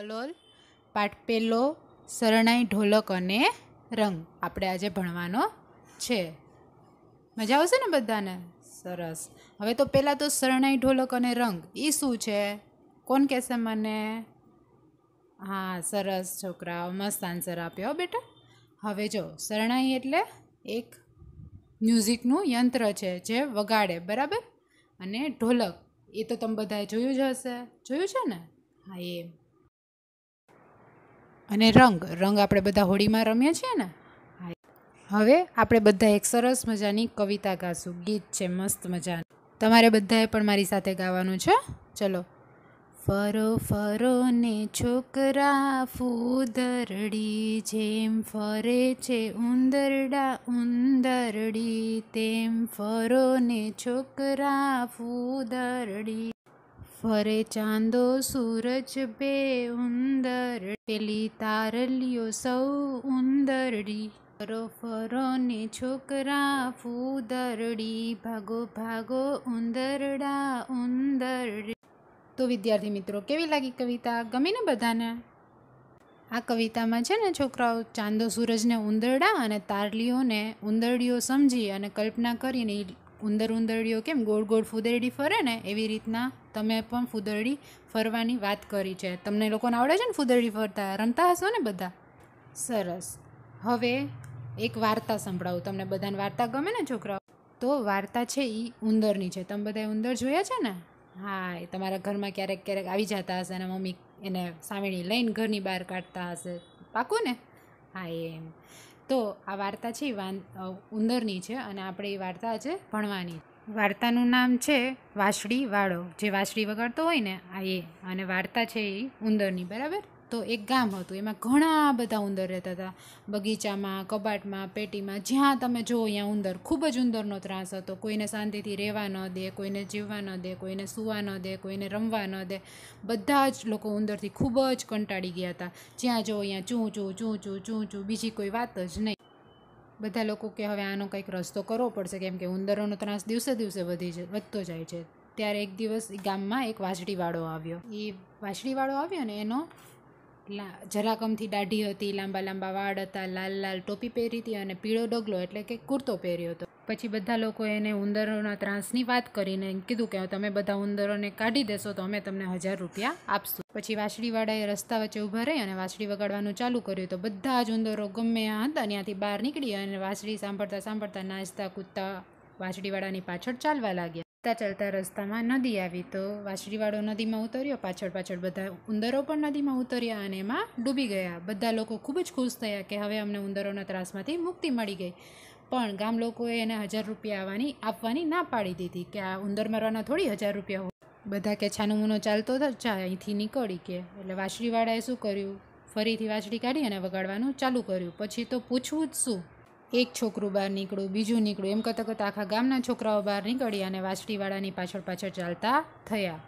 કલોલ પાઠ પહેલો શરણાઈ ઢોલક અને રંગ આપણે આજે ભણવાનો છે મજા આવશે ને બધાને સરસ હવે તો પહેલાં તો શરણાઈ ઢોલક અને રંગ એ શું છે કોણ કહેશે મને હા સરસ છોકરાઓ મસ્ત આન્સર આપ્યો બેટા હવે જો શરણાઈ એટલે એક મ્યુઝિકનું યંત્ર છે જે વગાડે બરાબર અને ઢોલક એ તો તમે બધાએ જોયું જ હશે જોયું છે ને હા એમ અને રંગ રંગ આપણે બધા હોળીમાં રમીએ છીએ ને હવે આપણે બધા એક સરસ મજાની કવિતા ગાશું ગીત છે મસ્ત મજાનું તમારે બધાએ પણ મારી સાથે ગાવાનું છે ચલો ફરો ફરો ને છોકરા ફૂદરડી જેમ ફરે છે ઉંદરડા ઉંદરડી તેમ ફરો ને છોકરા ફૂદરડી ફરે ચાંદો સૂરજ બે ઉંદર પેલી તારલીઓ સૌ ઉંદરડી ફરો ફરો ને છોકરા ફૂદરડી ભાગો ભાગો ઉંદરડા ઉંદરડી તો વિદ્યાર્થી મિત્રો કેવી લાગી કવિતા ગમી ને બધાને આ કવિતામાં છે ને છોકરાઓ ચાંદો સૂરજને ઉંદરડા અને તારલીઓને ઉંદરડીઓ સમજી અને કલ્પના કરીને ઉંદર ઉંદરડીઓ કેમ ગોળ ગોળ ફૂદરડી ફરે ને એવી રીતના તમે પણ ફૂદરડી ફરવાની વાત કરી છે તમને લોકોને આવડે છે ને ફૂદરડી ફરતા રમતા હશો ને બધા સરસ હવે એક વાર્તા સંભળાવું તમને બધાને વાર્તા ગમે ને છોકરાઓ તો વાર્તા છે એ ઉંદરની છે તમે બધાએ ઉંદર જોયા છે ને હા એ તમારા ઘરમાં ક્યારેક ક્યારેક આવી જતા હશે અને મમ્મી એને સામેણી લઈને ઘરની બહાર કાઢતા હશે પાકું ને હા એમ તો આ વાર્તા છે વાન ઉંદરની છે અને આપણે એ વાર્તા છે ભણવાની વાર્તાનું નામ છે વાંસળી વાળો જે વાંસળી વગાડતો હોય ને આ એ અને વાર્તા છે એ ઉંદરની બરાબર તો એક ગામ હતું એમાં ઘણા બધા ઉંદર રહેતા હતા બગીચામાં કબાટમાં પેટીમાં જ્યાં તમે જુઓ ત્યાં ઉંદર ખૂબ જ ઉંદરનો ત્રાસ હતો કોઈને શાંતિથી રહેવા ન દે કોઈને જીવવા ન દે કોઈને સુવા ન દે કોઈને રમવા ન દે બધા જ લોકો ઉંદરથી ખૂબ જ કંટાળી ગયા હતા જ્યાં જુઓ ત્યાં ચૂં ચૂં ચૂં ચૂં ચૂં ચૂં બીજી કોઈ વાત જ નહીં બધા લોકો કે હવે આનો કંઈક રસ્તો કરવો પડશે કેમ કે ઉંદરોનો ત્રાસ દિવસે દિવસે વધી છે વધતો જાય છે ત્યારે એક દિવસ ગામમાં એક વાછડીવાળો આવ્યો એ વાછડીવાળો આવ્યો ને એનો જરાકમથી દાઢી હતી લાંબા લાંબા વાળ હતા લાલ લાલ ટોપી પહેરી હતી અને પીળો ડગલો એટલે કે કુર્તો પહેર્યો હતો પછી બધા લોકો એને ઉંદરોના ત્રાસની વાત કરીને કીધું કે તમે બધા ઉંદરોને કાઢી દેશો તો અમે તમને હજાર રૂપિયા આપશું પછી વાછડીવાળાએ રસ્તા વચ્ચે ઊભા રહી અને વાછડી વગાડવાનું ચાલુ કર્યું તો બધા જ ઉંદરો ગમે આ હતા ત્યાંથી બહાર નીકળી અને વાછડી સાંભળતા સાંભળતા નાચતા કૂદતા વાછડીવાળાની પાછળ ચાલવા લાગ્યા ચાલતા ચાલતા રસ્તામાં નદી આવી તો વાછડીવાળો નદીમાં ઉતર્યો પાછળ પાછળ બધા ઉંદરો પણ નદીમાં ઉતર્યા અને એમાં ડૂબી ગયા બધા લોકો ખૂબ જ ખુશ થયા કે હવે અમને ઉંદરોના ત્રાસમાંથી મુક્તિ મળી ગઈ પણ ગામ લોકોએ એને હજાર રૂપિયા આવવાની આપવાની ના પાડી દીધી કે આ ઉંદર મારવાના થોડી હજાર રૂપિયા હોય બધા કે છાનુમૂનો ચાલતો ચા અહીંથી નીકળી કે એટલે વાછડીવાળાએ શું કર્યું ફરીથી વાછડી કાઢી અને વગાડવાનું ચાલુ કર્યું પછી તો પૂછવું જ શું એક છોકરું બહાર નીકળ્યું બીજું નીકળ્યું એમ કરતાં કરતાં આખા ગામના છોકરાઓ બહાર નીકળી અને વાસળીવાળાની પાછળ પાછળ ચાલતા થયા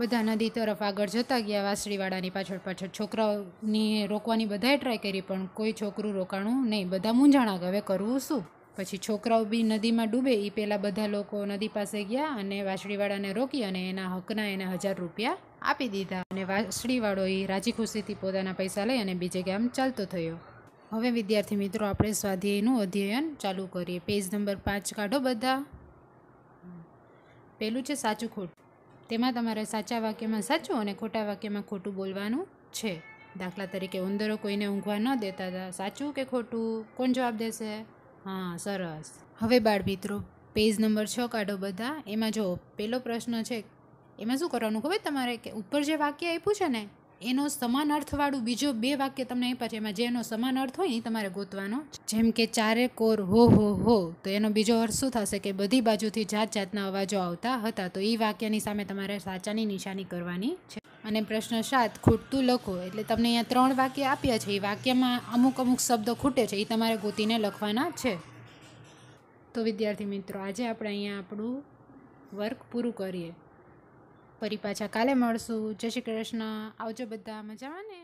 બધા નદી તરફ આગળ જતા ગયા વાસળીવાળાની પાછળ પાછળ છોકરાઓની રોકવાની બધાએ ટ્રાય કરી પણ કોઈ છોકરું રોકાણું નહીં બધા મૂંઝાણા હવે કરવું શું પછી છોકરાઓ બી નદીમાં ડૂબે એ પહેલાં બધા લોકો નદી પાસે ગયા અને વાસળીવાળાને રોકી અને એના હકના એને હજાર રૂપિયા આપી દીધા અને વાસળીવાળો એ રાજી ખુશીથી પોતાના પૈસા લઈ અને બીજે ગામ ચાલતો થયો હવે વિદ્યાર્થી મિત્રો આપણે સ્વાધ્યાયનું અધ્યયન ચાલુ કરીએ પેજ નંબર પાંચ કાઢો બધા પહેલું છે સાચું ખોટું તેમાં તમારે સાચા વાક્યમાં સાચું અને ખોટા વાક્યમાં ખોટું બોલવાનું છે દાખલા તરીકે ઉંદરો કોઈને ઊંઘવા ન દેતા હતા સાચું કે ખોટું કોણ જવાબ દેશે હા સરસ હવે બાળ મિત્રો પેજ નંબર છ કાઢો બધા એમાં જો પહેલો પ્રશ્ન છે એમાં શું કરવાનું ખબર તમારે કે ઉપર જે વાક્ય આપ્યું છે ને એનો સમાન અર્થવાળું બીજો બે વાક્ય તમને અહીં છે એમાં જેનો સમાન અર્થ હોય એ તમારે ગોતવાનો જેમ કે ચારે કોર હો હો હો તો એનો બીજો અર્થ શું થશે કે બધી બાજુથી જાત જાતના અવાજો આવતા હતા તો એ વાક્યની સામે તમારે સાચાની નિશાની કરવાની છે અને પ્રશ્ન સાત ખૂટતું લખો એટલે તમને અહીંયા ત્રણ વાક્ય આપ્યા છે એ વાક્યમાં અમુક અમુક શબ્દ ખૂટે છે એ તમારે ગોતીને લખવાના છે તો વિદ્યાર્થી મિત્રો આજે આપણે અહીંયા આપણું વર્ક પૂરું કરીએ ફરી પાછા કાલે મળશું જય શ્રી કૃષ્ણ આવજો બધા મજામાં ને